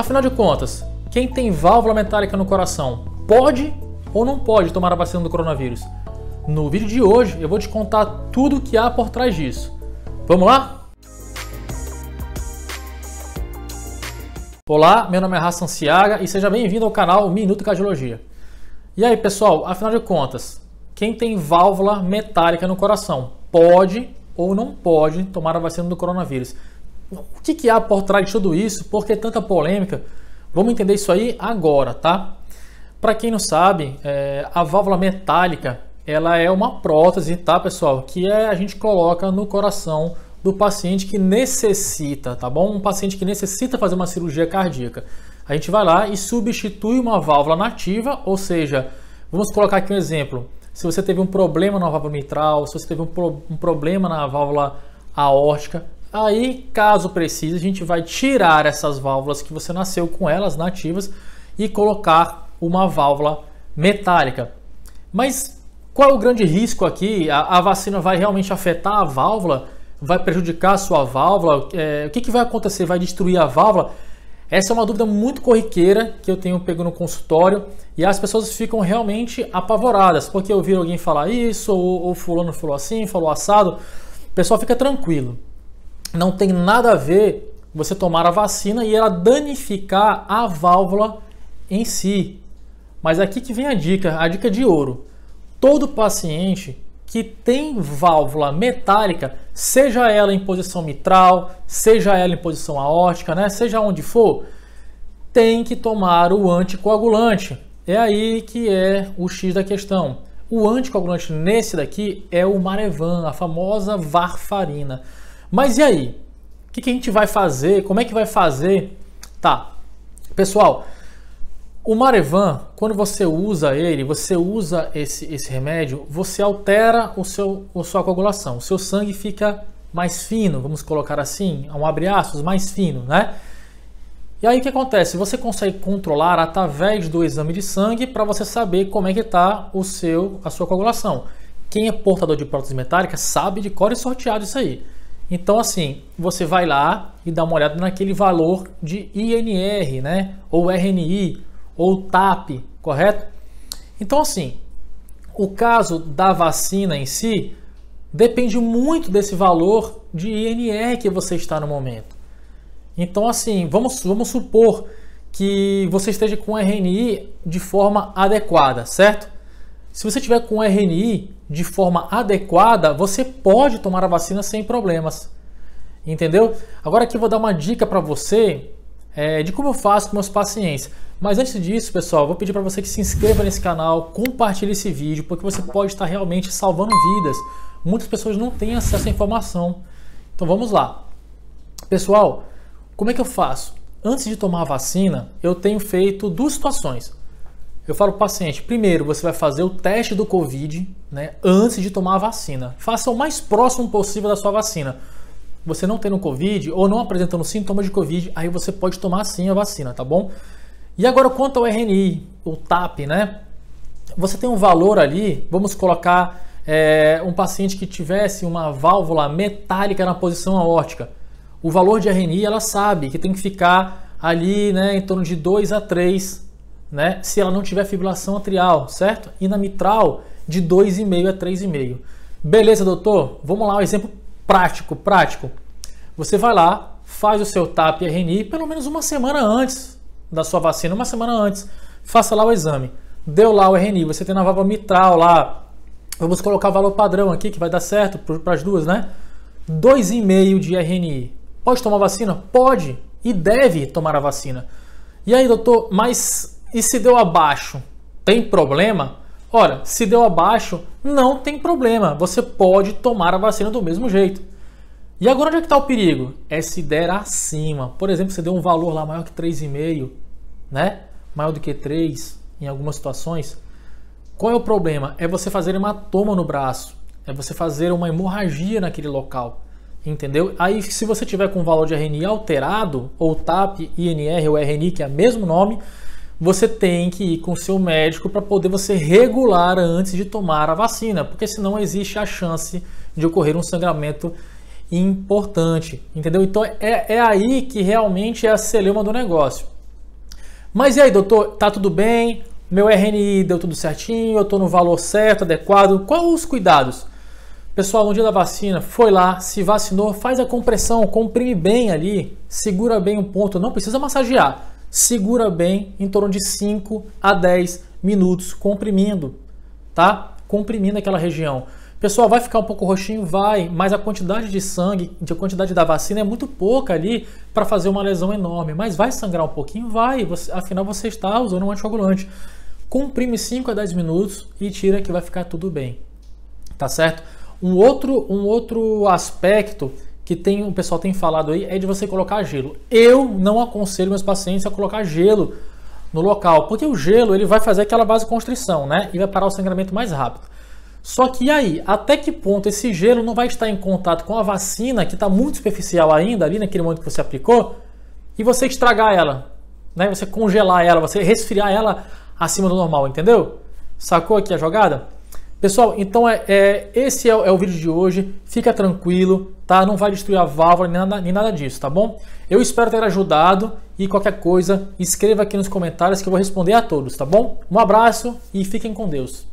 Afinal de contas, quem tem válvula metálica no coração pode ou não pode tomar a vacina do coronavírus? No vídeo de hoje eu vou te contar tudo o que há por trás disso. Vamos lá? Olá, meu nome é Rafa Sanciaga e seja bem-vindo ao canal Minuto Cardiologia. E aí, pessoal, afinal de contas, quem tem válvula metálica no coração pode ou não pode tomar a vacina do coronavírus? o que, que há por trás de tudo isso? Por que tanta polêmica? Vamos entender isso aí agora, tá? Para quem não sabe, é, a válvula metálica ela é uma prótese, tá, pessoal? Que é, a gente coloca no coração do paciente que necessita, tá bom? Um paciente que necessita fazer uma cirurgia cardíaca. A gente vai lá e substitui uma válvula nativa, ou seja, vamos colocar aqui um exemplo. Se você teve um problema na válvula mitral, se você teve um, pro, um problema na válvula aórtica, Aí, caso precise, a gente vai tirar essas válvulas que você nasceu com elas nativas e colocar uma válvula metálica. Mas qual é o grande risco aqui? A, a vacina vai realmente afetar a válvula? Vai prejudicar a sua válvula? É, o que, que vai acontecer? Vai destruir a válvula? Essa é uma dúvida muito corriqueira que eu tenho pego no consultório e as pessoas ficam realmente apavoradas, porque ouviram alguém falar isso, ou, ou fulano falou assim, falou assado. O pessoal fica tranquilo não tem nada a ver você tomar a vacina e ela danificar a válvula em si. Mas aqui que vem a dica, a dica de ouro. Todo paciente que tem válvula metálica, seja ela em posição mitral, seja ela em posição aórtica, né, seja onde for, tem que tomar o anticoagulante. É aí que é o X da questão. O anticoagulante nesse daqui é o Marevan, a famosa varfarina. Mas e aí? O que, que a gente vai fazer? Como é que vai fazer? Tá, pessoal, o Marevan, quando você usa ele, você usa esse, esse remédio, você altera o seu, a sua coagulação. O seu sangue fica mais fino, vamos colocar assim, é um abre mais fino, né? E aí o que acontece? Você consegue controlar através do exame de sangue para você saber como é que está o seu, a sua coagulação. Quem é portador de prótese metálica sabe de cor e sorteado isso aí. Então, assim, você vai lá e dá uma olhada naquele valor de INR, né? Ou RNI, ou TAP, correto? Então, assim, o caso da vacina em si depende muito desse valor de INR que você está no momento. Então, assim, vamos, vamos supor que você esteja com RNI de forma adequada, certo? Se você tiver com RNI de forma adequada, você pode tomar a vacina sem problemas. Entendeu? Agora aqui eu vou dar uma dica para você é, de como eu faço com meus pacientes. Mas antes disso, pessoal, vou pedir para você que se inscreva nesse canal, compartilhe esse vídeo, porque você pode estar realmente salvando vidas. Muitas pessoas não têm acesso à informação. Então vamos lá. Pessoal, como é que eu faço? Antes de tomar a vacina, eu tenho feito duas situações. Eu falo para o paciente, primeiro você vai fazer o teste do COVID né, antes de tomar a vacina. Faça o mais próximo possível da sua vacina. Você não tendo COVID ou não apresentando sintomas de COVID, aí você pode tomar sim a vacina, tá bom? E agora quanto ao RNI, o TAP, né? Você tem um valor ali, vamos colocar é, um paciente que tivesse uma válvula metálica na posição aórtica. O valor de RNI ela sabe que tem que ficar ali né, em torno de 2 a 3 né? Se ela não tiver fibrilação atrial, certo? E na mitral, de 2,5 a 3,5. Beleza, doutor? Vamos lá, um exemplo prático, prático. Você vai lá, faz o seu TAP RNI pelo menos uma semana antes da sua vacina, uma semana antes. Faça lá o exame. Deu lá o RNI, você tem na válvula mitral lá. Vamos colocar o valor padrão aqui, que vai dar certo para as duas, né? 2,5 de RNI. Pode tomar vacina? Pode e deve tomar a vacina. E aí, doutor, mas e se deu abaixo, tem problema? Ora, se deu abaixo, não tem problema. Você pode tomar a vacina do mesmo jeito. E agora onde é que está o perigo? É se der acima. Por exemplo, você deu um valor lá maior que 3,5, né? Maior do que 3 em algumas situações. Qual é o problema? É você fazer hematoma no braço. É você fazer uma hemorragia naquele local. Entendeu? Aí se você tiver com o valor de RNI alterado, ou TAP, INR ou RNI, que é o mesmo nome, você tem que ir com o seu médico para poder você regular antes de tomar a vacina, porque senão existe a chance de ocorrer um sangramento importante, entendeu? Então é, é aí que realmente é a celeuma do negócio. Mas e aí, doutor, tá tudo bem? Meu RNI deu tudo certinho, eu estou no valor certo, adequado. Quais os cuidados? Pessoal, no dia da vacina, foi lá, se vacinou, faz a compressão, comprime bem ali, segura bem o ponto, não precisa massagear segura bem em torno de 5 a 10 minutos comprimindo, tá? Comprimindo aquela região. Pessoal, vai ficar um pouco roxinho? Vai, mas a quantidade de sangue, de quantidade da vacina é muito pouca ali para fazer uma lesão enorme. Mas vai sangrar um pouquinho? Vai, você, afinal você está usando um anticoagulante. Comprime 5 a 10 minutos e tira que vai ficar tudo bem. Tá certo? Um outro, um outro aspecto que tem, o pessoal tem falado aí é de você colocar gelo. Eu não aconselho meus pacientes a colocar gelo no local, porque o gelo ele vai fazer aquela vasoconstrição, né? E vai parar o sangramento mais rápido. Só que aí, até que ponto esse gelo não vai estar em contato com a vacina, que está muito superficial ainda ali naquele momento que você aplicou, e você estragar ela, né? Você congelar ela, você resfriar ela acima do normal, entendeu? Sacou aqui a jogada? Pessoal, então é, é esse é, é, o vídeo de hoje. Fica tranquilo, tá? Não vai destruir a válvula nem nada, nem nada disso, tá bom? Eu espero ter ajudado e qualquer coisa, escreva aqui nos comentários que eu vou responder a todos, tá bom? Um abraço e fiquem com Deus.